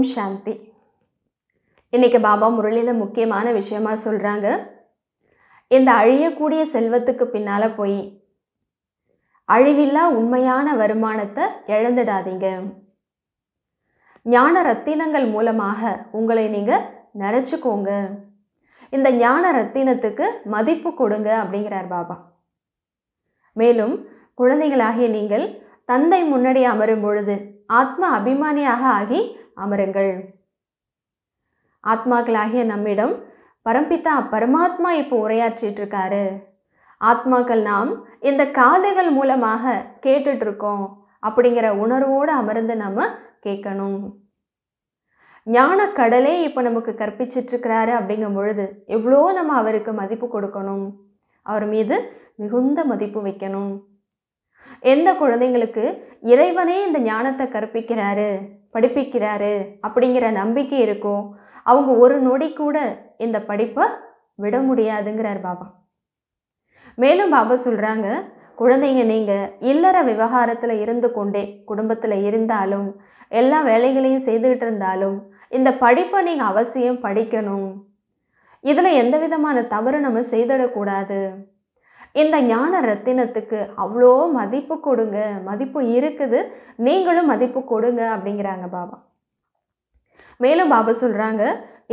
ஓம் சாந்தி இன்னைக்கு பாபா முரளியில் முக்கியமான விஷயமா சொல்கிறாங்க இந்த அழியக்கூடிய செல்வத்துக்கு பின்னால் போய் அழிவில்லா உண்மையான வருமானத்தை இழந்துடாதீங்க ஞான ரத்தினங்கள் மூலமாக உங்களை நீங்கள் நிறச்சிக்கோங்க இந்த ஞான ரத்தினத்துக்கு மதிப்பு கொடுங்க அப்படிங்கிறார் பாபா மேலும் குழந்தைகளாகிய நீங்கள் தந்தை முன்னாடி அமரும் பொழுது ஆத்ம அபிமானியாக ஆகி அமருங்கள் ஆத்மாக்களாகிய நம்மிடம் பரம்பித்தா பரமாத்மா இப்போ உரையாற்றிட்டு இருக்காரு ஆத்மாக்கள் நாம் இந்த காதைகள் மூலமாக கேட்டுட்டு இருக்கோம் அப்படிங்கிற உணர்வோடு அமர்ந்து நம்ம கேட்கணும் ஞான கடலே இப்போ நமக்கு கற்பிச்சிட்டு இருக்கிறாரு அப்படிங்கும் பொழுது எவ்வளோ நம்ம அவருக்கு மதிப்பு கொடுக்கணும் அவர் மீது மிகுந்த மதிப்பு வைக்கணும் எந்த குழந்தைங்களுக்கு இறைவனே இந்த ஞானத்தை கற்பிக்கிறாரு படிப்பிக்கிறாரு அப்படிங்கிற நம்பிக்கை இருக்கும் அவங்க ஒரு நொடி கூட இந்த படிப்பை விட முடியாதுங்கிறார் பாபா மேலும் பாபா சொல்கிறாங்க குழந்தைங்க நீங்கள் இல்லற விவகாரத்தில் இருந்து கொண்டே குடும்பத்தில் இருந்தாலும் எல்லா வேலைகளையும் செய்துக்கிட்டு இருந்தாலும் இந்த படிப்பை நீங்கள் அவசியம் படிக்கணும் இதில் எந்த விதமான தவறு நம்ம செய்திடக்கூடாது இந்த ஞான ரத்தினத்துக்கு அவ்வளோ மதிப்பு கொடுங்க மதிப்பு இருக்குது நீங்களும் மதிப்பு கொடுங்க அப்படிங்கிறாங்க பாபா மேலும் பாபா சொல்கிறாங்க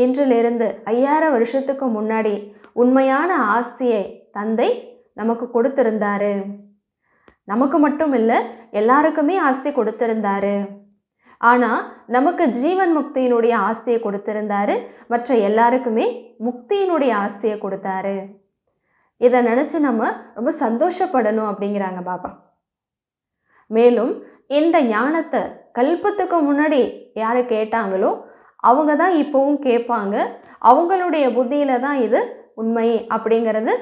இன்றிலிருந்து ஐயாயிரம் வருஷத்துக்கு முன்னாடி உண்மையான ஆஸ்தியை தந்தை நமக்கு கொடுத்துருந்தாரு நமக்கு மட்டும் இல்லை எல்லாருக்குமே ஆஸ்தி கொடுத்துருந்தாரு ஆனால் நமக்கு ஜீவன் முக்தியினுடைய ஆஸ்தியை கொடுத்திருந்தாரு மற்ற எல்லாருக்குமே முக்தியினுடைய ஆஸ்தியை கொடுத்தாரு இதை நினச்சி நம்ம ரொம்ப சந்தோஷப்படணும் அப்படிங்கிறாங்க பாபா மேலும் இந்த ஞானத்தை கல்பத்துக்கு முன்னாடி யார் கேட்டாங்களோ அவங்க தான் இப்போவும் கேட்பாங்க அவங்களுடைய புத்தியில் தான் இது உண்மை அப்படிங்கிறது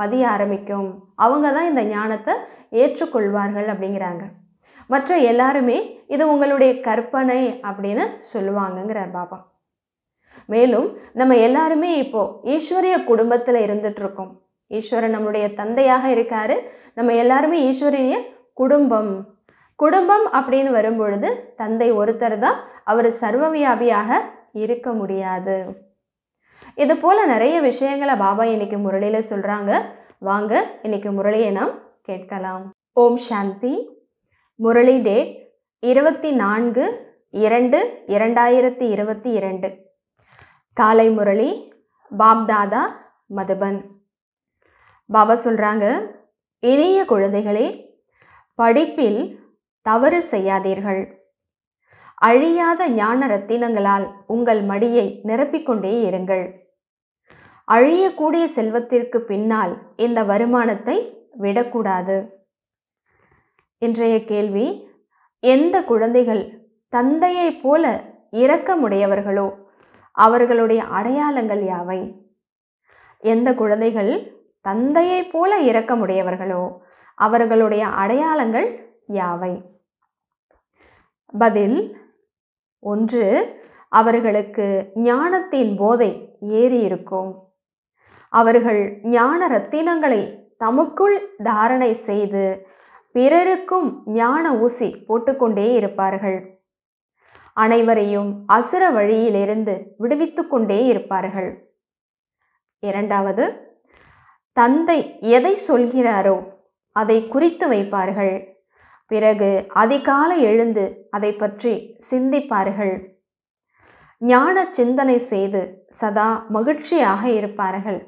பதிய ஆரம்பிக்கும் அவங்க தான் இந்த ஞானத்தை ஏற்றுக்கொள்வார்கள் அப்படிங்கிறாங்க மற்ற எல்லாருமே இது உங்களுடைய கற்பனை அப்படின்னு சொல்லுவாங்கங்கிறார் பாபா மேலும் நம்ம எல்லாருமே இப்போ ஈஸ்வரிய குடும்பத்தில் இருந்துட்டு இருக்கோம் ஈஸ்வரன் நம்முடைய தந்தையாக இருக்கார் நம்ம எல்லாருமே ஈஸ்வரனுடைய குடும்பம் குடும்பம் அப்படின்னு வரும்பொழுது தந்தை ஒருத்தர் தான் அவர் சர்வவியாபியாக இருக்க முடியாது இது போல் நிறைய விஷயங்களை பாபா இன்னைக்கு முரளியில் சொல்கிறாங்க வாங்க இன்னைக்கு முரளியை நாம் கேட்கலாம் ஓம் சாந்தி முரளி டேட் இருபத்தி நான்கு இரண்டு இரண்டாயிரத்தி இருபத்தி இரண்டு காலை முரளி பாப்தாதா மதுபன் பாபா சொல்கிறாங்க இணைய குழந்தைகளே படிப்பில் தவறு செய்யாதீர்கள் அழியாத ஞான ரத்தினங்களால் உங்கள் மடியை நிரப்பிக்கொண்டே இருங்கள் அழியக்கூடிய செல்வத்திற்கு பின்னால் இந்த வருமானத்தை விடக்கூடாது இன்றைய கேள்வி எந்த குழந்தைகள் தந்தையைப் போல இரக்கமுடையவர்களோ அவர்களுடைய அடையாளங்கள் யாவை எந்த குழந்தைகள் தந்தையைப் போல இரக்கமுடையவர்களோ அவர்களுடைய அடையாளங்கள் யாவை பதில் ஒன்று அவர்களுக்கு ஞானத்தின் போதை ஏறி இருக்கும் அவர்கள் ஞான ரத்தினங்களை தமக்குள் தாரணை செய்து பிறருக்கும் ஞான ஊசி போட்டுக்கொண்டே இருப்பார்கள் அனைவரையும் அசுர வழியிலிருந்து விடுவித்துக்கொண்டே கொண்டே இருப்பார்கள் இரண்டாவது தந்தை எதை சொல்கிறாரோ அதை குறித்து வைப்பார்கள் பிறகு அதிகாலை எழுந்து அதை பற்றி சிந்திப்பார்கள் ஞான சிந்தனை செய்து சதா மகிழ்ச்சியாக இருப்பார்கள்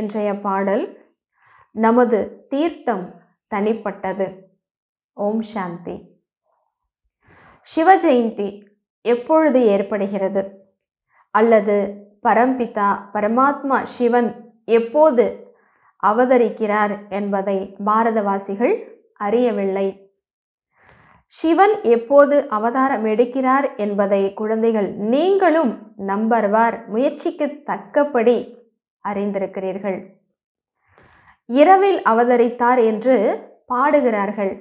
இன்றைய பாடல் நமது தீர்த்தம் தனிப்பட்டது ஓம் சாந்தி சிவ ஜெயந்தி எப்பொழுது ஏற்படுகிறது அல்லது பரம்பிதா பரமாத்மா சிவன் எப்போது அவதரிக்கிறார் என்பதை பாரதவாசிகள் அறியவில்லை சிவன் எப்போது அவதாரம் எடுக்கிறார் என்பதை குழந்தைகள் நீங்களும் நம்பர்வார் முயற்சிக்கு தக்கபடி அறிந்திருக்கிறீர்கள் இரவில் அவதரித்தார் என்று பாடுகிறார்கள்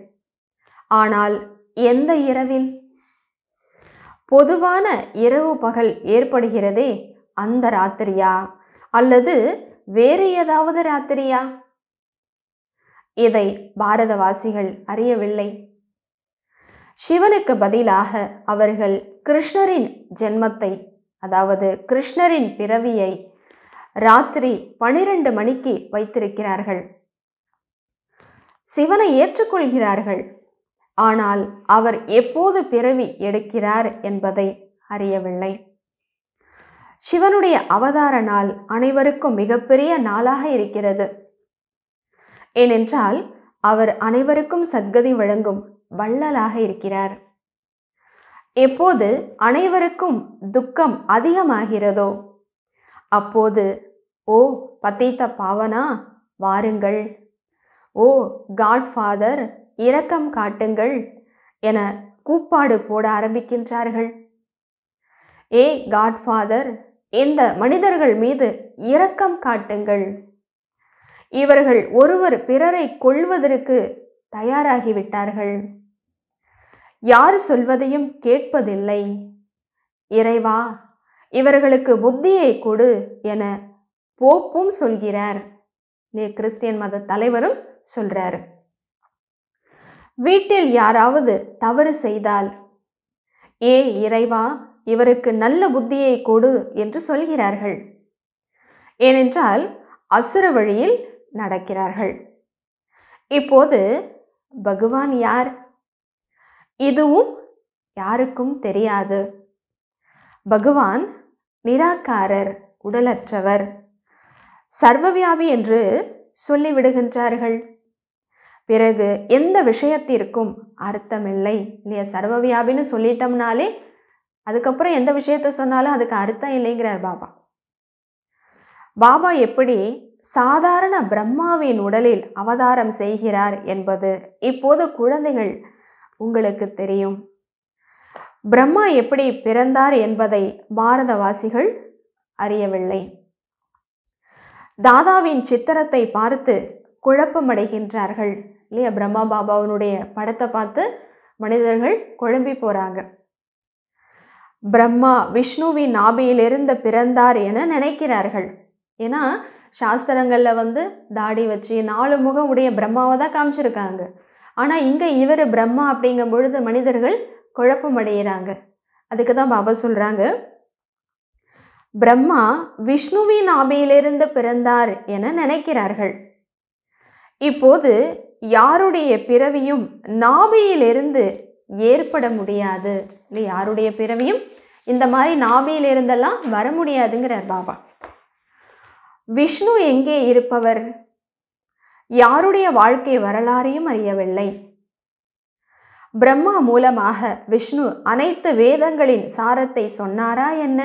ஆனால் எந்த இரவில் பொதுவான இரவு பகல் ஏற்படுகிறதே அந்த ராத்திரியா அல்லது வேறு ஏதாவது ராத்திரியா இதை பாரதவாசிகள் அறியவில்லை சிவனுக்கு பதிலாக அவர்கள் கிருஷ்ணரின் ஜென்மத்தை அதாவது கிருஷ்ணரின் பிறவியை ராத்திரி பனிரெண்டு மணிக்கு வைத்திருக்கிறார்கள் சிவனை ஏற்றுக்கொள்கிறார்கள் ஆனால் அவர் எப்போது பிறவி எடுக்கிறார் என்பதை அறியவில்லை சிவனுடைய அவதார நாள் அனைவருக்கும் மிகப்பெரிய நாளாக இருக்கிறது ஏனென்றால் அவர் அனைவருக்கும் சத்கதி வழங்கும் வள்ளலாக இருக்கிறார் எப்போது அனைவருக்கும் துக்கம் அதிகமாகிறதோ அப்போது ஓ பத்தித்த பாவனா வாருங்கள் ஓ காட்ஃபாதர் இரக்கம் காட்டுங்கள் என கூப்பாடு போட ஆரம்பிக்கின்றார்கள் ஏ காட்ஃபாதர் இந்த மனிதர்கள் மீது இரக்கம் காட்டுங்கள் இவர்கள் ஒருவர் பிறரை கொள்வதற்கு தயாராகிவிட்டார்கள் யார் சொல்வதையும் கேட்பதில்லை இறைவா இவர்களுக்கு புத்தியை கொடு என போப்பும் சொல்கிறார் கிறிஸ்டியன் மத தலைவரும் சொல்றார் வீட்டில் யாராவது தவறு செய்தால் ஏ இறைவா இவருக்கு நல்ல புத்தியை கொடு என்று சொல்கிறார்கள் ஏனென்றால் அசுர வழியில் நடக்கிறார்கள் இப்போது பகவான் யார் இதுவும் யாருக்கும் தெரியாது பகவான் நிராகாரர் உடலற்றவர் சர்வவியாபி என்று சொல்லிவிடுகின்றார்கள் பிறகு எந்த விஷயத்திற்கும் அர்த்தமில்லை இல்லையா சர்வவியாபின்னு சொல்லிட்டோம்னாலே அதுக்கப்புறம் எந்த விஷயத்த சொன்னாலும் அதுக்கு அர்த்தம் இல்லைங்கிறார் பாபா பாபா எப்படி சாதாரண பிரம்மாவின் உடலில் அவதாரம் செய்கிறார் என்பது இப்போது குழந்தைகள் உங்களுக்கு தெரியும் பிரம்மா எப்படி பிறந்தார் என்பதை பாரதவாசிகள் அறியவில்லை தாதாவின் சித்திரத்தை பார்த்து குழப்பமடைகின்றார்கள் இல்லையா பிரம்மா பாபாவினுடைய படத்தை பார்த்து மனிதர்கள் குழம்பி போகிறாங்க பிரம்மா விஷ்ணுவின் நாபியிலிருந்து பிறந்தார் என நினைக்கிறார்கள் ஏன்னா சாஸ்திரங்களில் வந்து தாடி வச்சு நாலு முகம் உடைய பிரம்மாவை தான் காமிச்சிருக்காங்க ஆனால் இங்கே இவர் பிரம்மா அப்படிங்கும் பொழுது மனிதர்கள் குழப்பம் அடைகிறாங்க அதுக்கு தான் பாபா சொல்கிறாங்க பிரம்மா விஷ்ணுவின் ஆபையிலிருந்து பிறந்தார் என நினைக்கிறார்கள் இப்போது யாருடைய பிறவியும் நாபியிலிருந்து ஏற்பட முடியாது இல்லை யாருடைய பிறவியும் இந்த மாதிரி நாபியிலிருந்தெல்லாம் வர முடியாதுங்கிறார் பாபா விஷ்ணு எங்கே இருப்பவர் யாருடைய வாழ்க்கை வரலாறையும் அறியவில்லை பிரம்மா மூலமாக விஷ்ணு அனைத்து வேதங்களின் சாரத்தை சொன்னாரா என்ன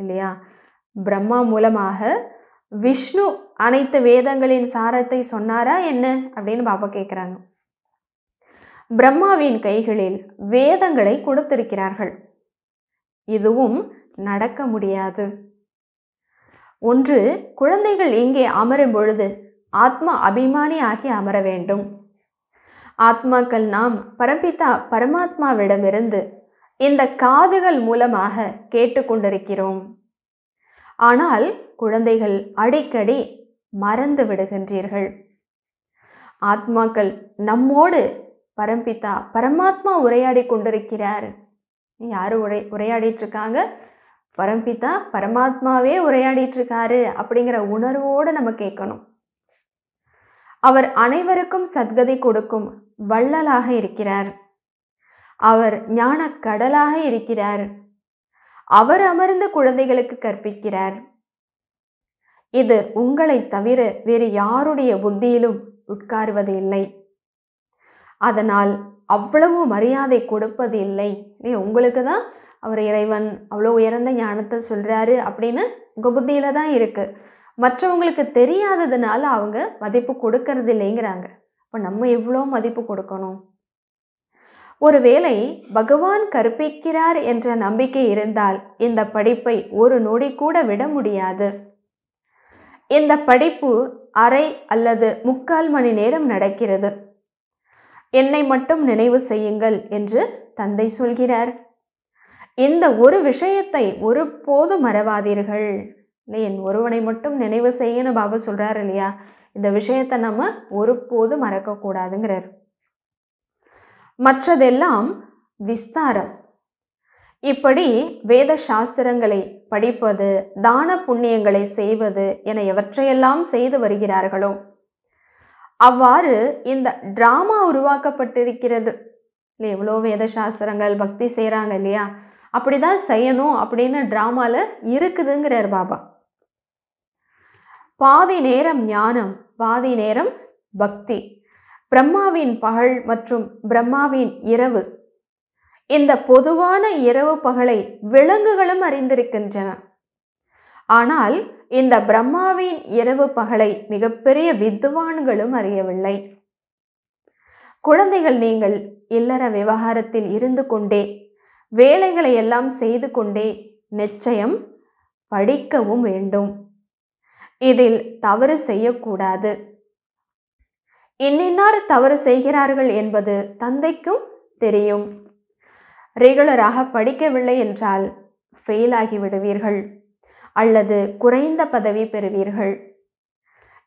இல்லையா பிரம்மா மூலமாக விஷ்ணு அனைத்து வேதங்களின் சாரத்தை சொன்னாரா என்ன அப்படின்னு பாபா கேட்குறாங்க பிரம்மாவின் கைகளில் வேதங்களை கொடுத்திருக்கிறார்கள் இதுவும் நடக்க முடியாது ஒன்று குழந்தைகள் இங்கே அமரும் பொழுது ஆத்ம அபிமானி ஆகி அமர வேண்டும் ஆத்மாக்கள் நாம் பரம்பிதா பரமாத்மாவிடமிருந்து இந்த காதுகள் மூலமாக கேட்டுக்கொண்டிருக்கிறோம் ஆனால் குழந்தைகள் அடிக்கடி மறந்து விடுகின்றீர்கள் ஆத்மாக்கள் நம்மோடு பரம்பிதா பரமாத்மா உரையாடி கொண்டிருக்கிறார் யார் உரை உரையாடிட்டுருக்காங்க பரம்பிதா பரமாத்மாவே உரையாடிட்டுருக்காரு அப்படிங்கிற உணர்வோடு நம்ம கேட்கணும் அவர் அனைவருக்கும் சத்கதி கொடுக்கும் வள்ளலாக இருக்கிறார் அவர் ஞான கடலாக இருக்கிறார் அவர் அமர்ந்து குழந்தைகளுக்கு கற்பிக்கிறார் இது உங்களை தவிர வேறு யாருடைய புத்தியிலும் உட்காருவது இல்லை அதனால் அவ்வளவு மரியாதை கொடுப்பது இல்லை இல்லையா உங்களுக்கு தான் அவர் இறைவன் அவ்வளோ உயர்ந்த ஞானத்தை சொல்கிறாரு அப்படின்னு உங்கள் புத்தியில் தான் இருக்குது மற்றவங்களுக்கு தெரியாததுனால அவங்க மதிப்பு கொடுக்கறது இல்லைங்கிறாங்க இப்போ நம்ம எவ்வளோ மதிப்பு கொடுக்கணும் ஒருவேளை பகவான் கற்பிக்கிறார் என்ற நம்பிக்கை இருந்தால் இந்த படிப்பை ஒரு நொடி கூட விட முடியாது இந்த படிப்பு அரை அல்லது முக்கால் மணி நேரம் நடக்கிறது என்னை மட்டும் நினைவு செய்யுங்கள் என்று தந்தை சொல்கிறார் இந்த ஒரு விஷயத்தை ஒருபோதும் மறவாதீர்கள் என் ஒருவனை மட்டும் நினைவு செய்யணும் பாபா சொல்கிறார் இல்லையா இந்த விஷயத்தை நம்ம ஒருபோதும் மறக்கக்கூடாதுங்கிறார் மற்றதெல்லாம் விஸ்தாரம் இப்படி வேத சாஸ்திரங்களை படிப்பது தான புண்ணியங்களை செய்வது என எவற்றையெல்லாம் செய்து வருகிறார்களோ அவ்வாறு இந்த ட்ராமா உருவாக்கப்பட்டிருக்கிறது இல்லை எவ்வளோ வேத சாஸ்திரங்கள் பக்தி செய்கிறாங்க இல்லையா அப்படி தான் செய்யணும் அப்படின்னு ட்ராமாவில் இருக்குதுங்கிறார் பாபா பாதி நேரம் ஞானம் பாதி நேரம் பக்தி பிரம்மாவின் பகல் மற்றும் பிரம்மாவின் இரவு இந்த பொதுவான இரவு பகலை விலங்குகளும் அறிந்திருக்கின்றன ஆனால் இந்த பிரம்மாவின் இரவு பகலை மிகப்பெரிய வித்வான்களும் அறியவில்லை குழந்தைகள் நீங்கள் இல்லற விவகாரத்தில் இருந்து கொண்டே வேலைகளை எல்லாம் செய்து கொண்டே நிச்சயம் படிக்கவும் வேண்டும் இதில் தவறு செய்யக்கூடாது இன்னின்னாறு தவறு செய்கிறார்கள் என்பது தந்தைக்கும் தெரியும் ரெகுலராக படிக்கவில்லை என்றால் ஃபெயில் ஆகிவிடுவீர்கள் அல்லது குறைந்த பதவி பெறுவீர்கள்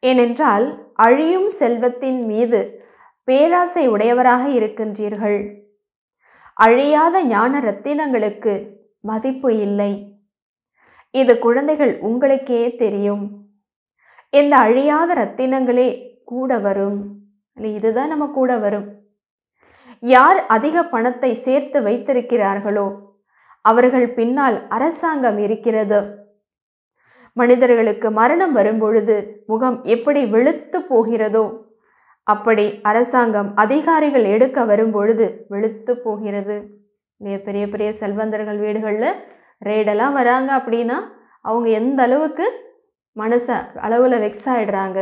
ஏனென்றால் அழியும் செல்வத்தின் மீது பேராசை உடையவராக இருக்கின்றீர்கள் அழியாத ஞான ரத்தினங்களுக்கு மதிப்பு இல்லை இது குழந்தைகள் உங்களுக்கே தெரியும் இந்த அழியாத ரத்தினங்களே கூட வரும் இதுதான் நம்ம கூட வரும் யார் அதிக பணத்தை சேர்த்து வைத்திருக்கிறார்களோ அவர்கள் பின்னால் அரசாங்கம் இருக்கிறது மனிதர்களுக்கு மரணம் வரும்பொழுது முகம் எப்படி வெளுத்து போகிறதோ அப்படி அரசாங்கம் அதிகாரிகள் எடுக்க வரும்பொழுது வெளுத்து போகிறது பெரிய பெரிய செல்வந்தர்கள் வீடுகளில் ரேடெல்லாம் வராங்க அப்படின்னா அவங்க எந்த அளவுக்கு மனசை அளவில் வெக்ஸ் ஆகிடுறாங்க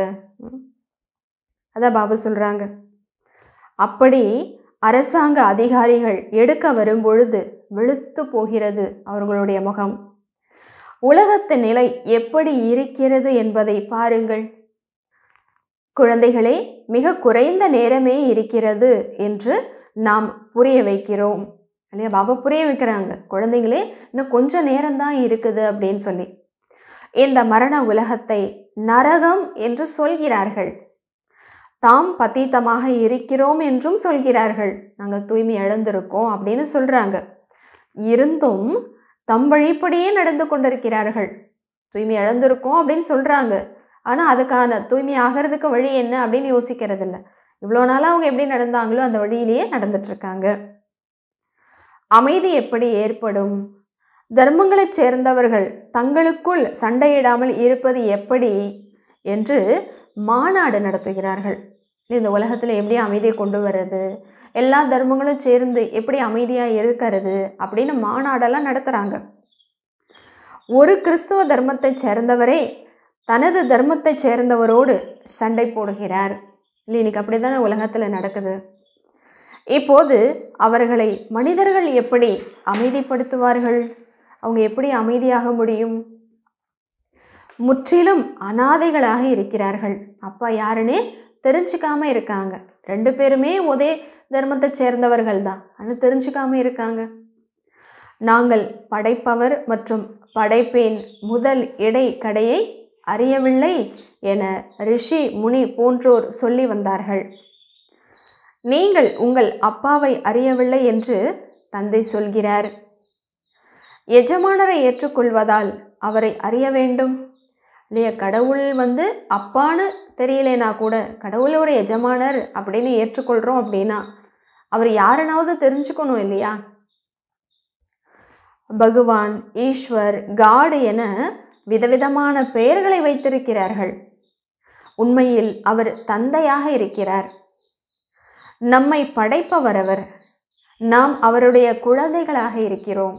அதான் பாபு சொல்கிறாங்க அப்படி அரசாங்க அதிகாரிகள் எடுக்க வரும்பொழுது வெளுத்து போகிறது அவர்களுடைய முகம் உலகத்து நிலை எப்படி இருக்கிறது என்பதை பாருங்கள் குழந்தைகளே மிக குறைந்த நேரமே இருக்கிறது என்று நாம் புரிய வைக்கிறோம் இல்லையா பாபா புரிய வைக்கிறாங்க குழந்தைங்களே இன்னும் கொஞ்சம் நேரம்தான் இருக்குது அப்படின்னு சொல்லி இந்த மரண உலகத்தை நரகம் என்று சொல்கிறார்கள் தாம் பத்தீத்தமாக இருக்கிறோம் என்றும் சொல்கிறார்கள் நாங்கள் தூய்மை இழந்திருக்கோம் அப்படின்னு சொல்கிறாங்க இருந்தும் தம் வழிப்படியே நடந்து கொண்டிருக்கிறார்கள் தூய்மை இழந்திருக்கும் அப்படின்னு சொல்கிறாங்க ஆனால் அதுக்கான தூய்மை ஆகிறதுக்கு வழி என்ன அப்படின்னு யோசிக்கிறது இல்லை இவ்வளோ நாளாக அவங்க எப்படி நடந்தாங்களோ அந்த வழியிலேயே நடந்துட்டுருக்காங்க அமைதி எப்படி ஏற்படும் தர்மங்களைச் சேர்ந்தவர்கள் தங்களுக்குள் சண்டையிடாமல் இருப்பது எப்படி என்று மாநாடு நடத்துகிறார்கள் இந்த உலகத்தில் எப்படி அமைதியை கொண்டு வர்றது எல்லா தர்மங்களும் சேர்ந்து எப்படி அமைதியாக இருக்கிறது அப்படின்னு மாநாடெல்லாம் நடத்துகிறாங்க ஒரு கிறிஸ்துவ தர்மத்தை சேர்ந்தவரே தனது தர்மத்தை சேர்ந்தவரோடு சண்டை போடுகிறார் இல்லை இன்னைக்கு அப்படி தானே உலகத்தில் நடக்குது இப்போது அவர்களை மனிதர்கள் எப்படி அமைதிப்படுத்துவார்கள் அவங்க எப்படி அமைதியாக முடியும் முற்றிலும் அனாதைகளாக இருக்கிறார்கள் அப்பா யாருன்னே தெரிஞ்சுக்காம இருக்காங்க ரெண்டு பேருமே ஒரே தர்மத்தை சேர்ந்தவர்கள் தான் ஆனால் தெரிஞ்சுக்காம இருக்காங்க நாங்கள் படைப்பவர் மற்றும் படைப்பேன் முதல் இடை கடையை அறியவில்லை என ரிஷி முனி போன்றோர் சொல்லி வந்தார்கள் நீங்கள் உங்கள் அப்பாவை அறியவில்லை என்று தந்தை சொல்கிறார் எஜமானரை ஏற்றுக்கொள்வதால் அவரை அறிய வேண்டும் இல்லையா கடவுள் வந்து அப்பான்னு தெரியலைனா கூட கடவுள் ஒரு எஜமானர் அப்படின்னு ஏற்றுக்கொள்கிறோம் அப்படின்னா அவர் யாருனாவது தெரிஞ்சுக்கணும் இல்லையா பகவான் ஈஸ்வர் காடு என விதவிதமான பெயர்களை வைத்திருக்கிறார்கள் உண்மையில் அவர் தந்தையாக இருக்கிறார் நம்மை படைப்பவர் அவர் நாம் அவருடைய குழந்தைகளாக இருக்கிறோம்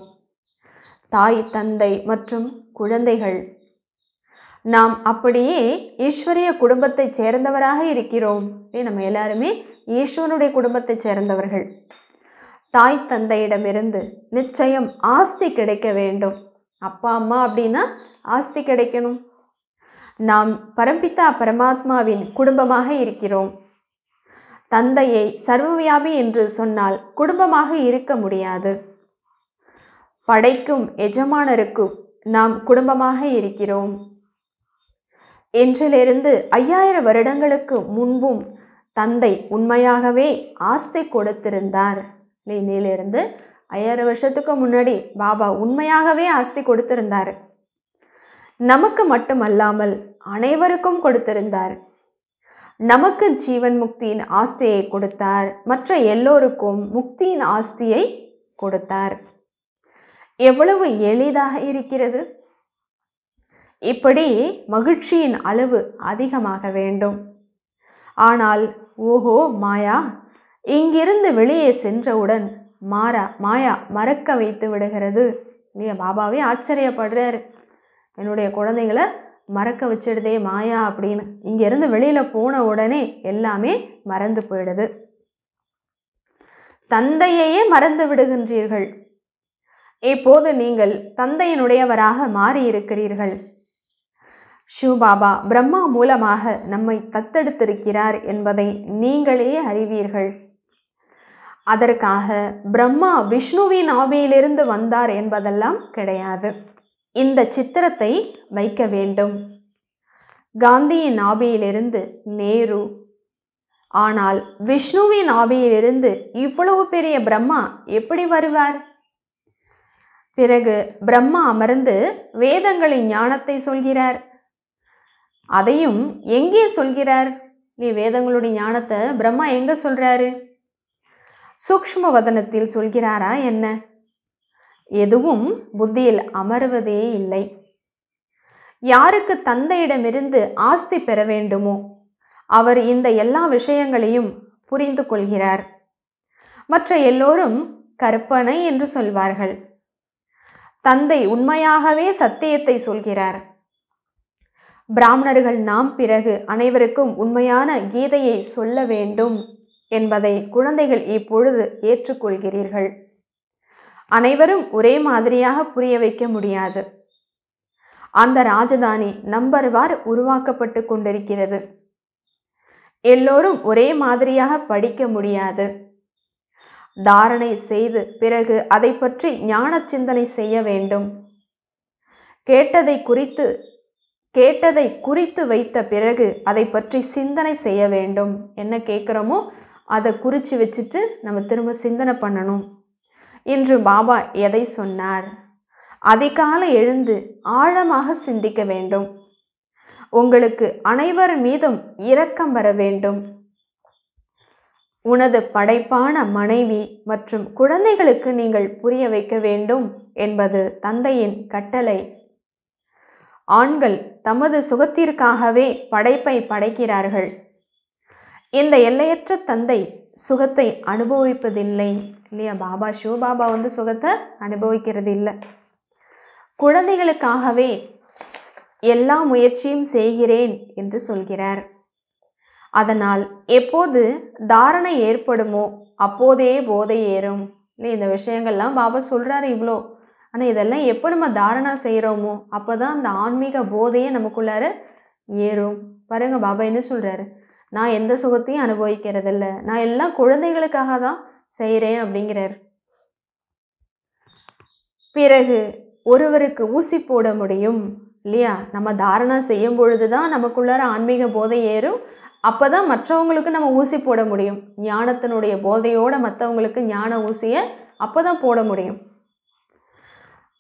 தாய் தந்தை மற்றும் குழந்தைகள் நாம் அப்படியே ஈஸ்வரிய குடும்பத்தை சேர்ந்தவராக இருக்கிறோம் நம்ம எல்லாருமே ஈஸ்வனுடைய குடும்பத்தை சேர்ந்தவர்கள் தாய் தந்தையிடமிருந்து நிச்சயம் ஆஸ்தி கிடைக்க வேண்டும் அப்பா அம்மா அப்படின்னா ஆஸ்தி கிடைக்கணும் நாம் பரம்பித்தா பரமாத்மாவின் குடும்பமாக இருக்கிறோம் தந்தையை சர்வவியாபி என்று சொன்னால் குடும்பமாக இருக்க முடியாது படைக்கும் எஜமானருக்கும் நாம் குடும்பமாக இருக்கிறோம் என்றிலிருந்து ஐயாயிரம் வருடங்களுக்கு முன்பும் தந்தை உண்மையாகவே ஆஸ்தை கொடுத்திருந்தார் இன்னையிலிருந்து ஐயாயிரம் வருஷத்துக்கு முன்னாடி பாபா உண்மையாகவே ஆஸ்தி கொடுத்திருந்தார் நமக்கு மட்டுமல்லாமல் அனைவருக்கும் கொடுத்திருந்தார் நமக்கு ஜீவன் முக்தியின் ஆஸ்தியை கொடுத்தார் மற்ற எல்லோருக்கும் முக்தியின் ஆஸ்தியை கொடுத்தார் எவ்வளவு எளிதாக இருக்கிறது இப்படி மகிழ்ச்சியின் அளவு அதிகமாக வேண்டும் ஆனால் ஓஹோ மாயா இங்கிருந்து வெளியே சென்றவுடன் மாறா மாயா மறக்க வைத்து விடுகிறது இல்லையா பாபாவே ஆச்சரியப்படுறாரு என்னுடைய குழந்தைங்களை மறக்க வச்சிடுதே மாயா அப்படின்னு இங்கேருந்து வெளியில் போன உடனே எல்லாமே மறந்து போயிடுது தந்தையையே மறந்து விடுகின்றீர்கள் இப்போது நீங்கள் தந்தையினுடையவராக மாறி இருக்கிறீர்கள் சிவபாபா பிரம்மா மூலமாக நம்மை தத்தெடுத்திருக்கிறார் என்பதை நீங்களே அறிவீர்கள் அதற்காக பிரம்மா விஷ்ணுவின் ஆவியிலிருந்து வந்தார் என்பதெல்லாம் கிடையாது இந்த சித்திரத்தை வைக்க வேண்டும் காந்தியின் ஆவியிலிருந்து நேரு ஆனால் விஷ்ணுவின் ஆவியிலிருந்து இவ்வளவு பெரிய பிரம்மா எப்படி வருவார் பிறகு பிரம்மா அமர்ந்து வேதங்களின் ஞானத்தை சொல்கிறார் அதையும் எங்கே சொல்கிறார் நீ வேதங்களுடைய ஞானத்தை பிரம்மா எங்கே சொல்கிறாரு சூக்ஷ்ம வதனத்தில் சொல்கிறாரா என்ன எதுவும் புத்தியில் அமருவதே இல்லை யாருக்கு தந்தையிடமிருந்து ஆஸ்தி பெற வேண்டுமோ அவர் இந்த எல்லா விஷயங்களையும் புரிந்து கொள்கிறார் மற்ற எல்லோரும் கற்பனை என்று சொல்வார்கள் தந்தை உண்மையாகவே சத்தியத்தை சொல்கிறார் பிராமணர்கள் நாம் பிறகு அனைவருக்கும் உண்மையான கீதையை சொல்ல வேண்டும் என்பதை குழந்தைகள் இப்பொழுது ஏற்றுக்கொள்கிறீர்கள் அனைவரும் ஒரே மாதிரியாக புரிய வைக்க முடியாது அந்த ராஜதானி நம்பர்வார் உருவாக்கப்பட்டு கொண்டிருக்கிறது எல்லோரும் ஒரே மாதிரியாக படிக்க முடியாது தாரணை செய்து பிறகு அதை பற்றி ஞான சிந்தனை செய்ய வேண்டும் கேட்டதை குறித்து கேட்டதை குறித்து வைத்த பிறகு அதை பற்றி சிந்தனை செய்ய வேண்டும் என்ன கேட்குறோமோ அதை குறித்து வச்சுட்டு நம்ம திரும்ப சிந்தனை பண்ணணும் இன்று பாபா எதை சொன்னார் அதிகால எழுந்து ஆழமாக சிந்திக்க வேண்டும் உங்களுக்கு அனைவர் மீதும் இரக்கம் வர வேண்டும் உனது படைப்பான மனைவி மற்றும் குழந்தைகளுக்கு நீங்கள் புரிய வைக்க வேண்டும் என்பது தந்தையின் கட்டளை ஆண்கள் தமது சுகத்திற்காகவே படைப்பை படைக்கிறார்கள் இந்த எல்லையற்ற தந்தை சுகத்தை அனுபவிப்பதில்லை இல்லையா பாபா பாபா வந்து சுகத்தை அனுபவிக்கிறது இல்லை குழந்தைகளுக்காகவே எல்லா முயற்சியும் செய்கிறேன் என்று சொல்கிறார் அதனால் எப்போது தாரணை ஏற்படுமோ அப்போதே போதை ஏறும் இல்லை இந்த விஷயங்கள்லாம் பாபா சொல்கிறாரு இவ்வளோ ஆனால் இதெல்லாம் எப்போ நம்ம தாரணா செய்கிறோமோ அப்போ தான் அந்த ஆன்மீக போதையே நமக்குள்ளார ஏறும் பாருங்கள் பாபா என்ன சொல்கிறாரு நான் எந்த சுகத்தையும் அனுபவிக்கிறதில்ல நான் எல்லாம் குழந்தைகளுக்காக தான் செய்கிறேன் அப்படிங்கிறார் பிறகு ஒருவருக்கு ஊசி போட முடியும் இல்லையா நம்ம தாரணா செய்யும் பொழுது தான் நமக்குள்ளார ஆன்மீக போதை ஏறும் அப்போ தான் மற்றவங்களுக்கு நம்ம ஊசி போட முடியும் ஞானத்தினுடைய போதையோடு மற்றவங்களுக்கு ஞான ஊசியை அப்போ தான் போட முடியும்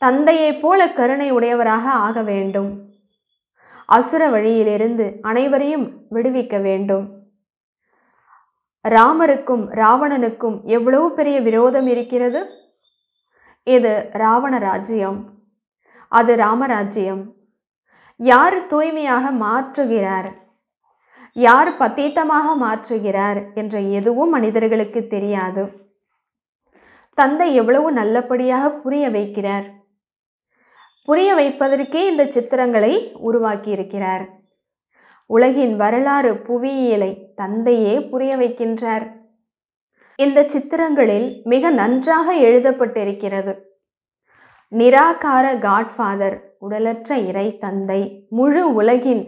தந்தையைப் போல கருணை உடையவராக ஆக வேண்டும் அசுர வழியிலிருந்து அனைவரையும் விடுவிக்க வேண்டும் ராமருக்கும் ராவணனுக்கும் எவ்வளவு பெரிய விரோதம் இருக்கிறது இது ராவண ராஜ்யம் அது ராமராஜ்யம் யார் தூய்மையாக மாற்றுகிறார் யார் பத்தீத்தமாக மாற்றுகிறார் என்ற எதுவும் மனிதர்களுக்கு தெரியாது தந்தை எவ்வளவு நல்லபடியாக புரிய வைக்கிறார் புரிய வைப்பதற்கே இந்த சித்திரங்களை உருவாக்கியிருக்கிறார் உலகின் வரலாறு புவியியலை தந்தையே புரிய வைக்கின்றார் இந்த சித்திரங்களில் மிக நன்றாக எழுதப்பட்டிருக்கிறது நிராகார காட்ஃபாதர் உடலற்ற இறை தந்தை முழு உலகின்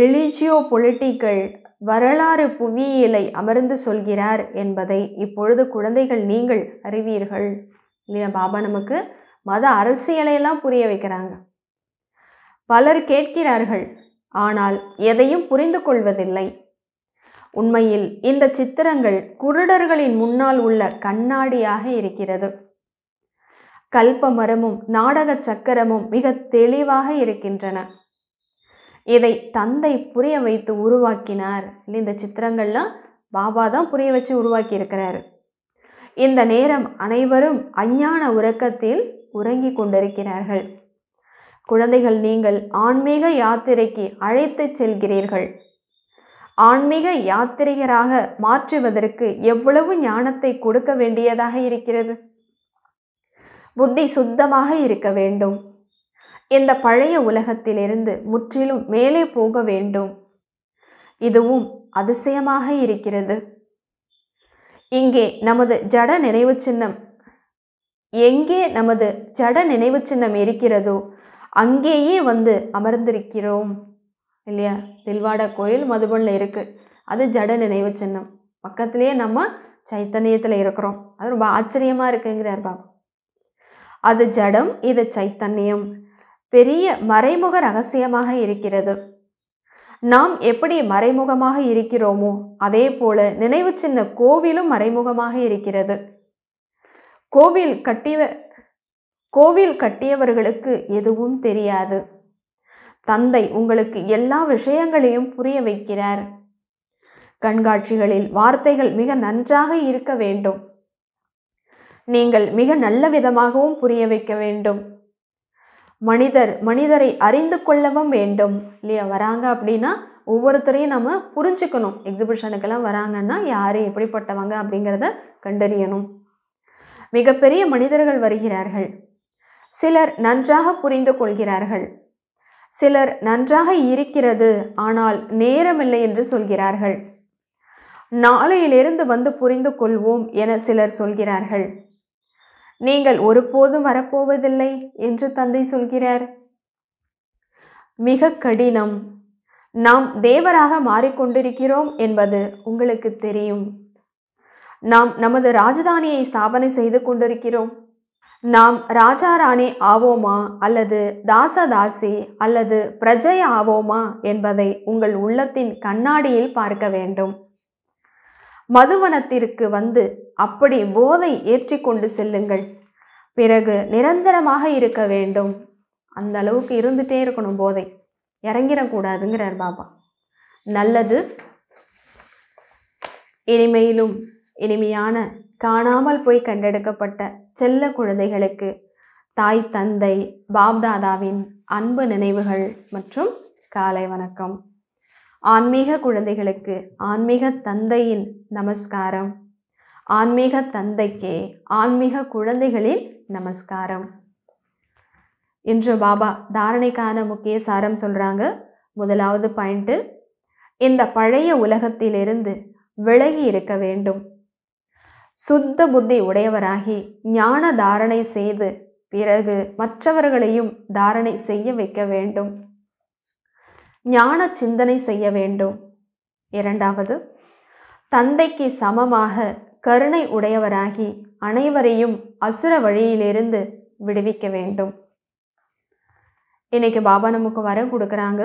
ரிலிஜியோ பொலிட்டிக்கல் வரலாறு புவியியலை அமர்ந்து சொல்கிறார் என்பதை இப்பொழுது குழந்தைகள் நீங்கள் அறிவீர்கள் இல்லையா பாபா நமக்கு மத அரசியலையெல்லாம் புரிய வைக்கிறாங்க பலர் கேட்கிறார்கள் ஆனால் எதையும் புரிந்து கொள்வதில்லை உண்மையில் இந்த சித்திரங்கள் குருடர்களின் முன்னால் உள்ள கண்ணாடியாக இருக்கிறது கல்ப மரமும் நாடக சக்கரமும் மிக தெளிவாக இருக்கின்றன இதை தந்தை புரிய வைத்து உருவாக்கினார் இந்த சித்திரங்கள்லாம் பாபா தான் புரிய வச்சு உருவாக்கி இருக்கிறாரு இந்த நேரம் அனைவரும் அஞ்ஞான உறக்கத்தில் உறங்கிக் கொண்டிருக்கிறார்கள் குழந்தைகள் நீங்கள் ஆன்மீக யாத்திரைக்கு அழைத்துச் செல்கிறீர்கள் ஆன்மீக யாத்திரிகராக மாற்றுவதற்கு எவ்வளவு ஞானத்தை கொடுக்க வேண்டியதாக இருக்கிறது புத்தி சுத்தமாக இருக்க வேண்டும் இந்த பழைய உலகத்திலிருந்து முற்றிலும் மேலே போக வேண்டும் இதுவும் அதிசயமாக இருக்கிறது இங்கே நமது ஜட நினைவு சின்னம் எங்கே நமது ஜட நினைவு சின்னம் இருக்கிறதோ அங்கேயே வந்து அமர்ந்திருக்கிறோம் இல்லையா தில்வாடா கோயில் மதுபனில் இருக்குது அது ஜட நினைவு சின்னம் பக்கத்துலேயே நம்ம சைத்தன்யத்தில் இருக்கிறோம் அது ரொம்ப ஆச்சரியமாக இருக்குங்கிறார் பாபா அது ஜடம் இது சைத்தன்யம் பெரிய மறைமுக ரகசியமாக இருக்கிறது நாம் எப்படி மறைமுகமாக இருக்கிறோமோ அதே போல நினைவு சின்ன கோவிலும் மறைமுகமாக இருக்கிறது கோவில் கட்டிய கோவில் கட்டியவர்களுக்கு எதுவும் தெரியாது தந்தை உங்களுக்கு எல்லா விஷயங்களையும் புரிய வைக்கிறார் கண்காட்சிகளில் வார்த்தைகள் மிக நன்றாக இருக்க வேண்டும் நீங்கள் மிக நல்ல விதமாகவும் புரிய வைக்க வேண்டும் மனிதர் மனிதரை அறிந்து கொள்ளவும் வேண்டும் இல்லையா வராங்க அப்படின்னா ஒவ்வொருத்தரையும் நம்ம புரிஞ்சுக்கணும் எக்ஸிபிஷனுக்கெல்லாம் வராங்கன்னா யார் எப்படிப்பட்டவங்க அப்படிங்கிறத கண்டறியணும் மிகப்பெரிய மனிதர்கள் வருகிறார்கள் சிலர் நன்றாக புரிந்து கொள்கிறார்கள் சிலர் நன்றாக இருக்கிறது ஆனால் நேரமில்லை என்று சொல்கிறார்கள் நாளையிலிருந்து வந்து புரிந்து கொள்வோம் என சிலர் சொல்கிறார்கள் நீங்கள் ஒருபோதும் வரப்போவதில்லை என்று தந்தை சொல்கிறார் மிக கடினம் நாம் தேவராக மாறிக்கொண்டிருக்கிறோம் என்பது உங்களுக்கு தெரியும் நாம் நமது ராஜதானியை ஸ்தாபனை செய்து கொண்டிருக்கிறோம் நாம் ராஜா ராணி ஆவோமா அல்லது தாசதாசி அல்லது பிரஜை ஆவோமா என்பதை உங்கள் உள்ளத்தின் கண்ணாடியில் பார்க்க வேண்டும் மதுவனத்திற்கு வந்து அப்படி போதை ஏற்றி கொண்டு செல்லுங்கள் பிறகு நிரந்தரமாக இருக்க வேண்டும் அந்த அளவுக்கு இருந்துகிட்டே இருக்கணும் போதை இறங்கிடக்கூடாதுங்கிறார் பாபா நல்லது இனிமையிலும் இனிமையான காணாமல் போய் கண்டெடுக்கப்பட்ட செல்ல குழந்தைகளுக்கு தாய் தந்தை பாப்தாதாவின் அன்பு நினைவுகள் மற்றும் காலை வணக்கம் ஆன்மீக குழந்தைகளுக்கு ஆன்மீக தந்தையின் நமஸ்காரம் ஆன்மீக தந்தைக்கே ஆன்மீக குழந்தைகளின் நமஸ்காரம் இன்று பாபா தாரணைக்கான முக்கிய சாரம் சொல்கிறாங்க முதலாவது பாயிண்ட்டு இந்த பழைய உலகத்திலிருந்து விலகி இருக்க வேண்டும் சுத்த புத்தி உடையவராகி ஞான தாரணை செய்து பிறகு மற்றவர்களையும் தாரணை செய்ய வைக்க வேண்டும் ஞான சிந்தனை செய்ய வேண்டும் இரண்டாவது தந்தைக்கு சமமாக கருணை உடையவராகி அனைவரையும் அசுர வழியிலிருந்து விடுவிக்க வேண்டும் இன்னைக்கு பாபா நமக்கு வரம் கொடுக்குறாங்க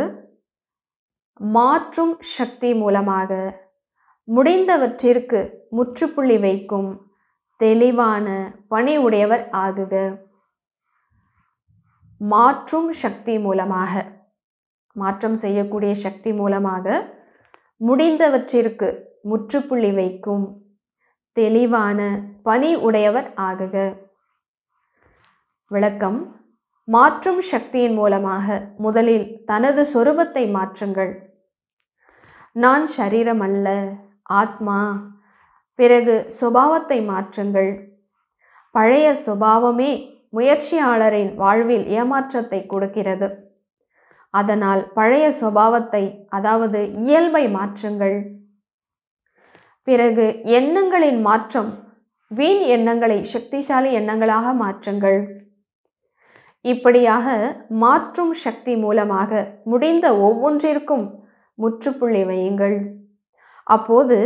மாற்றும் சக்தி மூலமாக முடிந்தவற்றிற்கு முற்றுப்புள்ளி வைக்கும் தெளிவான பணி உடையவர் ஆகுக மாற்றும் சக்தி மூலமாக மாற்றம் செய்யக்கூடிய சக்தி மூலமாக முடிந்தவற்றிற்கு முற்றுப்புள்ளி வைக்கும் தெளிவான பணி உடையவர் ஆகுக விளக்கம் மாற்றும் சக்தியின் மூலமாக முதலில் தனது சொரூபத்தை மாற்றுங்கள் நான் சரீரம் அல்ல ஆத்மா பிறகு சுபாவத்தை மாற்றுங்கள் பழைய சுபாவமே முயற்சியாளரின் வாழ்வில் ஏமாற்றத்தை கொடுக்கிறது அதனால் பழைய சுபாவத்தை அதாவது இயல்பை மாற்றுங்கள் பிறகு எண்ணங்களின் மாற்றம் வீண் எண்ணங்களை சக்திசாலி எண்ணங்களாக மாற்றுங்கள் இப்படியாக மாற்றும் சக்தி மூலமாக முடிந்த ஒவ்வொன்றிற்கும் முற்றுப்புள்ளி வையுங்கள் அப்போது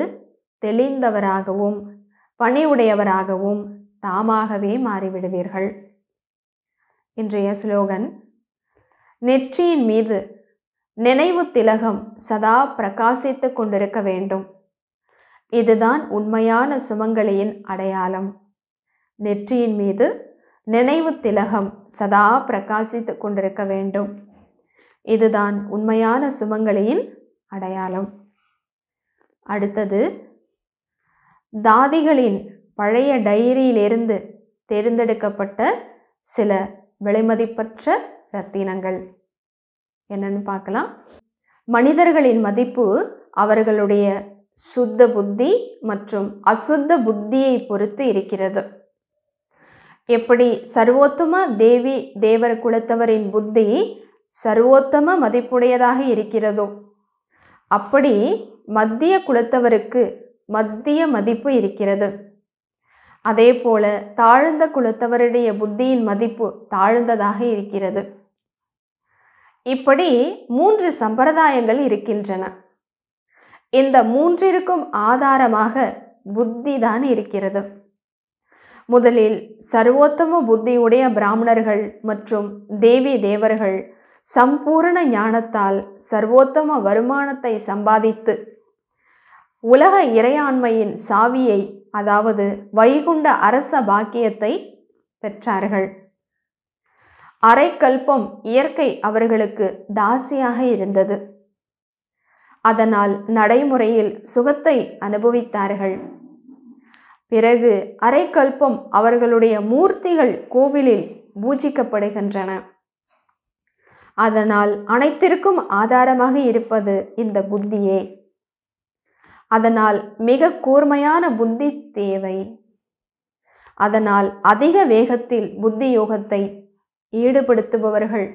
தெளிந்தவராகவும் பணிவுடையவராகவும் தாமாகவே மாறிவிடுவீர்கள் இன்றைய ஸ்லோகன் நெற்றியின் மீது நினைவு திலகம் சதா பிரகாசித்து கொண்டிருக்க வேண்டும் இதுதான் உண்மையான சுமங்கலியின் அடையாளம் நெற்றியின் மீது நினைவு திலகம் சதா பிரகாசித்து கொண்டிருக்க வேண்டும் இதுதான் உண்மையான சுமங்கலியின் அடையாளம் அடுத்தது தாதிகளின் பழைய டைரியிலிருந்து தேர்ந்தெடுக்கப்பட்ட சில விலைமதிப்பற்ற இரத்தினங்கள் என்னன்னு பார்க்கலாம் மனிதர்களின் மதிப்பு அவர்களுடைய சுத்த புத்தி மற்றும் அசுத்த புத்தியை பொறுத்து இருக்கிறது எப்படி சர்வோத்தம தேவி தேவர் குலத்தவரின் புத்தி சர்வோத்தம மதிப்புடையதாக இருக்கிறதோ அப்படி மத்திய குலத்தவருக்கு மத்திய மதிப்பு இருக்கிறது அதே போல தாழ்ந்த குலத்தவருடைய புத்தியின் மதிப்பு தாழ்ந்ததாக இருக்கிறது இப்படி மூன்று சம்பிரதாயங்கள் இருக்கின்றன இந்த மூன்றிற்கும் ஆதாரமாக புத்தி தான் இருக்கிறது முதலில் சர்வோத்தம புத்தியுடைய பிராமணர்கள் மற்றும் தேவி தேவர்கள் சம்பூர்ண ஞானத்தால் சர்வோத்தம வருமானத்தை சம்பாதித்து உலக இறையாண்மையின் சாவியை அதாவது வைகுண்ட அரச பாக்கியத்தை பெற்றார்கள் அரைக்கல்பம் இயற்கை அவர்களுக்கு தாசியாக இருந்தது அதனால் நடைமுறையில் சுகத்தை அனுபவித்தார்கள் பிறகு அரைக்கல்பம் அவர்களுடைய மூர்த்திகள் கோவிலில் பூஜிக்கப்படுகின்றன அதனால் அனைத்திற்கும் ஆதாரமாக இருப்பது இந்த புத்தியே அதனால் மிக கூர்மையான புத்தி தேவை அதனால் அதிக வேகத்தில் புத்தி யோகத்தை ஈடுபடுத்துபவர்கள்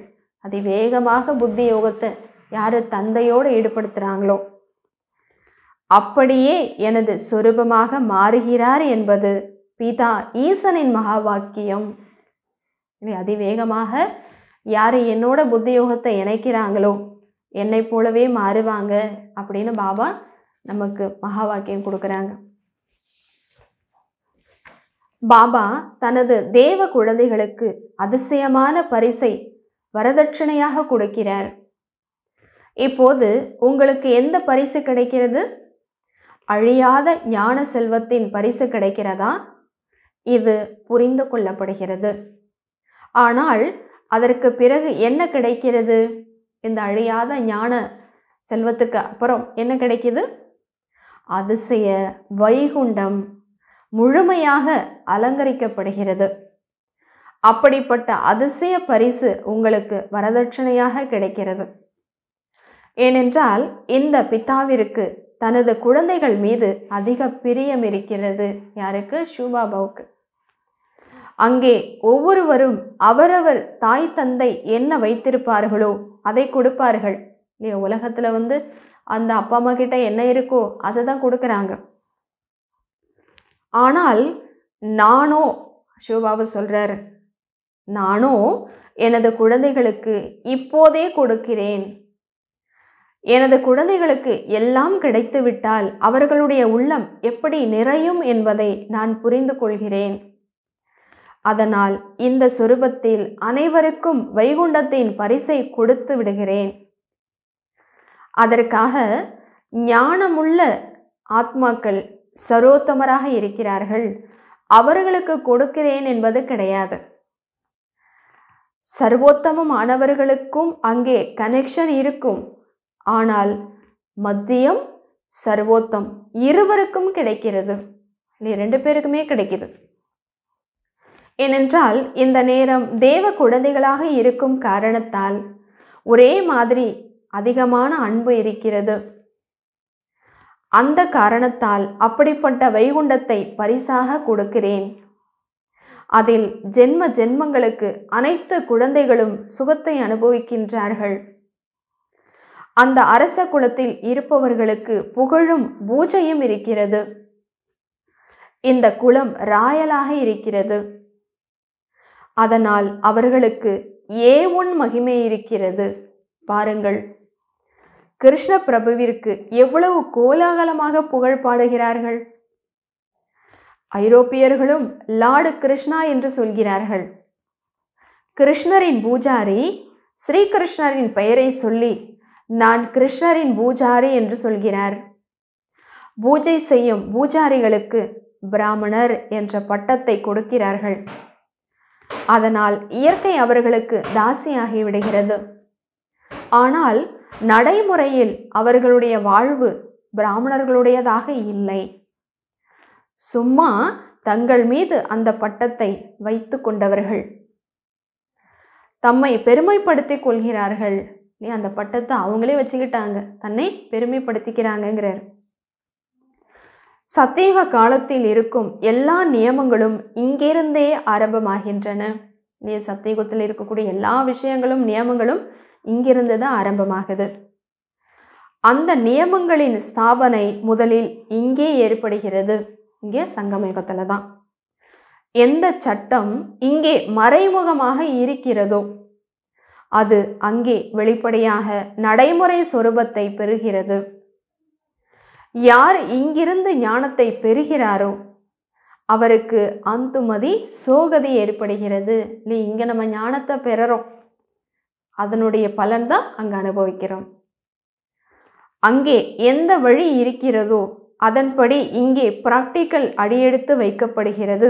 அதை வேகமாக புத்தி யோகத்தை யார் தந்தையோடு ஈடுபடுத்துகிறாங்களோ அப்படியே எனது சொரூபமாக மாறுகிறார் என்பது பிதா ஈசனின் மகா வாக்கியம் அதிவேகமாக யார் என்னோட புத்தி யோகத்தை இணைக்கிறாங்களோ என்னை போலவே மாறுவாங்க அப்படின்னு பாபா நமக்கு மகா வாக்கியம் கொடுக்குறாங்க பாபா தனது தேவ குழந்தைகளுக்கு அதிசயமான பரிசை வரதட்சணையாக கொடுக்கிறார் இப்போது உங்களுக்கு எந்த பரிசு கிடைக்கிறது அழியாத ஞான செல்வத்தின் பரிசு கிடைக்கிறதா இது புரிந்து கொள்ளப்படுகிறது ஆனால் அதற்கு பிறகு என்ன கிடைக்கிறது இந்த அழியாத ஞான செல்வத்துக்கு அப்புறம் என்ன கிடைக்கிது அதிசய வைகுண்டம் முழுமையாக அலங்கரிக்கப்படுகிறது அப்படிப்பட்ட அதிசய பரிசு உங்களுக்கு வரதட்சணையாக கிடைக்கிறது ஏனென்றால் இந்த பித்தாவிற்கு தனது குழந்தைகள் மீது அதிக பிரியம் இருக்கிறது யாருக்கு ஷூபாபாவுக்கு அங்கே ஒவ்வொருவரும் அவரவர் தாய் தந்தை என்ன வைத்திருப்பார்களோ அதை கொடுப்பார்கள் இல்லையா உலகத்தில் வந்து அந்த அப்பா அம்மா கிட்ட என்ன இருக்கோ அதை தான் கொடுக்குறாங்க ஆனால் நானோ சிவபாபு சொல்கிறாரு நானோ எனது குழந்தைகளுக்கு இப்போதே கொடுக்கிறேன் எனது குழந்தைகளுக்கு எல்லாம் கிடைத்துவிட்டால் அவர்களுடைய உள்ளம் எப்படி நிறையும் என்பதை நான் புரிந்து கொள்கிறேன் அதனால் இந்த சொருபத்தில் அனைவருக்கும் வைகுண்டத்தின் பரிசை கொடுத்து விடுகிறேன் அதற்காக ஞானமுள்ள ஆத்மாக்கள் சரோத்தமராக இருக்கிறார்கள் அவர்களுக்கு கொடுக்கிறேன் என்பது கிடையாது சர்வோத்தமமானவர்களுக்கும் அங்கே கனெக்ஷன் இருக்கும் ஆனால் மத்தியம் சர்வோத்தம் இருவருக்கும் கிடைக்கிறது ரெண்டு பேருக்குமே கிடைக்கிறது ஏனென்றால் இந்த நேரம் தேவ குழந்தைகளாக இருக்கும் காரணத்தால் ஒரே மாதிரி அதிகமான அன்பு இருக்கிறது அந்த காரணத்தால் அப்படிப்பட்ட வைகுண்டத்தை பரிசாக கொடுக்கிறேன் அதில் ஜென்ம ஜென்மங்களுக்கு அனைத்து குழந்தைகளும் சுகத்தை அனுபவிக்கின்றார்கள் அந்த அரச குலத்தில் இருப்பவர்களுக்கு புகழும் பூஜையும் இருக்கிறது இந்த குலம் ராயலாக இருக்கிறது அதனால் அவர்களுக்கு ஏ உன் மகிமை இருக்கிறது பாருங்கள் கிருஷ்ண பிரபுவிற்கு எவ்வளவு கோலாகலமாக புகழ் பாடுகிறார்கள் ஐரோப்பியர்களும் லார்டு கிருஷ்ணா என்று சொல்கிறார்கள் கிருஷ்ணரின் பூஜாரி ஸ்ரீகிருஷ்ணரின் பெயரை சொல்லி நான் கிருஷ்ணரின் பூஜாரி என்று சொல்கிறார் பூஜை செய்யும் பூஜாரிகளுக்கு பிராமணர் என்ற பட்டத்தை கொடுக்கிறார்கள் அதனால் இயற்கை அவர்களுக்கு தாசியாகி விடுகிறது ஆனால் நடைமுறையில் அவர்களுடைய வாழ்வு பிராமணர்களுடையதாக இல்லை சும்மா தங்கள் மீது அந்த பட்டத்தை வைத்து கொண்டவர்கள் தம்மை பெருமைப்படுத்திக் கொள்கிறார்கள் அந்த பட்டத்தை அவங்களே வச்சுக்கிட்டாங்க தன்னை பெருமைப்படுத்திக்கிறாங்கங்கிறார் சத்தியக காலத்தில் இருக்கும் எல்லா நியமங்களும் இங்கிருந்தே ஆரம்பமாகின்றன சத்தியகத்தில் இருக்கக்கூடிய எல்லா விஷயங்களும் நியமங்களும் இங்கிருந்து தான் ஆரம்பமாகுது அந்த நியமங்களின் ஸ்தாபனை முதலில் இங்கே ஏற்படுகிறது இங்கே சங்கமயத்தில் தான் எந்த சட்டம் இங்கே மறைமுகமாக இருக்கிறதோ அது அங்கே வெளிப்படையாக நடைமுறை சொரூபத்தை பெறுகிறது யார் இங்கிருந்து ஞானத்தை பெறுகிறாரோ அவருக்கு அந்துமதி சோகதி ஏற்படுகிறது இல்லை இங்கே நம்ம ஞானத்தை பெறறோம் அதனுடைய பலன் தான் அங்கே அனுபவிக்கிறோம் அங்கே எந்த வழி இருக்கிறதோ அதன்படி இங்கே பிராக்டிக்கல் அடியெடுத்து வைக்கப்படுகிறது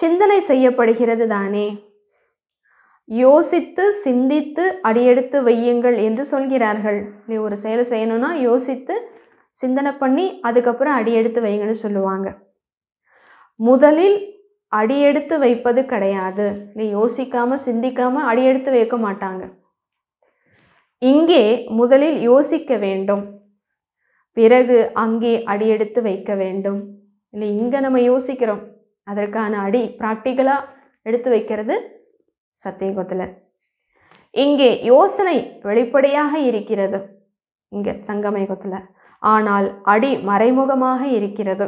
சிந்தனை செய்யப்படுகிறது தானே யோசித்து சிந்தித்து அடியெடுத்து வையுங்கள் என்று சொல்கிறார்கள் நீ ஒரு செயலை செய்யணும்னா யோசித்து சிந்தனை பண்ணி அதுக்கப்புறம் அடியெடுத்து வைங்கன்னு சொல்லுவாங்க முதலில் அடியெடுத்து வைப்பது கிடையாது நீ யோசிக்காமல் சிந்திக்காமல் அடியெடுத்து வைக்க மாட்டாங்க இங்கே முதலில் யோசிக்க வேண்டும் பிறகு அங்கே அடியெடுத்து வைக்க வேண்டும் இல்லை இங்கே நம்ம யோசிக்கிறோம் அதற்கான அடி ப்ராக்டிக்கலாக எடுத்து வைக்கிறது சத்தியகத்தில் இங்கே யோசனை வெளிப்படையாக இருக்கிறது இங்கே சங்கமயகத்தில் ஆனால் அடி மறைமுகமாக இருக்கிறது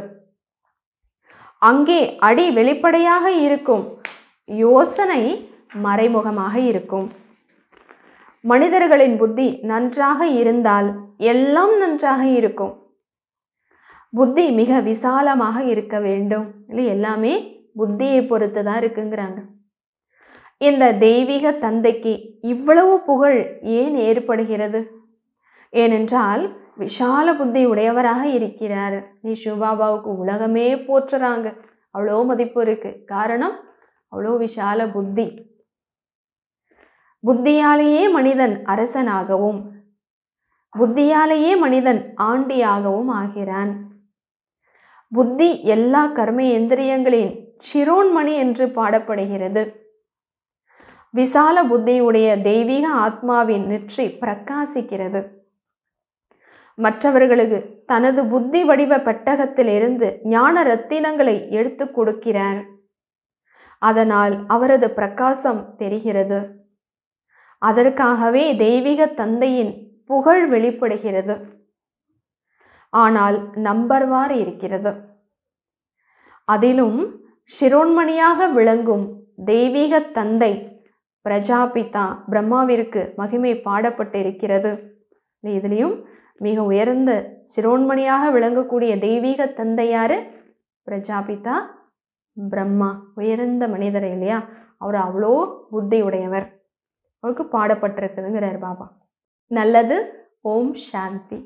அங்கே அடி வெளிப்படையாக இருக்கும் யோசனை மறைமுகமாக இருக்கும் மனிதர்களின் புத்தி நன்றாக இருந்தால் எல்லாம் நன்றாக இருக்கும் புத்தி மிக விசாலமாக இருக்க வேண்டும் இல்லை எல்லாமே புத்தியை பொறுத்து தான் இருக்குங்கிறாங்க இந்த தெய்வீக தந்தைக்கு இவ்வளவு புகழ் ஏன் ஏற்படுகிறது ஏனென்றால் விஷால புத்தி உடையவராக இருக்கிறார் நீ சிவபாபாவுக்கு உலகமே போற்றுறாங்க அவ்வளோ மதிப்பு இருக்குது காரணம் அவ்வளோ விஷால புத்தி புத்தியாலேயே மனிதன் அரசனாகவும் புத்தியாலேயே மனிதன் ஆண்டியாகவும் ஆகிறான் புத்தி எல்லா கர்ம எந்திரியங்களின் சிரோன்மணி என்று பாடப்படுகிறது விசால புத்தியுடைய தெய்வீக ஆத்மாவின் நெற்றி பிரகாசிக்கிறது மற்றவர்களுக்கு தனது புத்தி வடிவ பெட்டகத்திலிருந்து ஞான ரத்தினங்களை எடுத்து கொடுக்கிறார் அதனால் அவரது பிரகாசம் தெரிகிறது அதற்காகவே தெய்வீக தந்தையின் புகழ் வெளிப்படுகிறது ஆனால் நம்பர்வார் இருக்கிறது அதிலும் சிரோன்மணியாக விளங்கும் தெய்வீக தந்தை பிரஜாபிதா பிரம்மாவிற்கு மகிமை பாடப்பட்டிருக்கிறது இதுலேயும் மிக உயர்ந்த சிரோன்மணியாக விளங்கக்கூடிய தெய்வீக தந்தை பிரஜாபிதா பிரம்மா உயர்ந்த மனிதர் இல்லையா அவர் அவ்வளோ புத்தி உடையவர் அவருக்கு பாடப்பட்டிருக்குதுங்கிறார் பாபா நல்லது ஓம் சாந்தி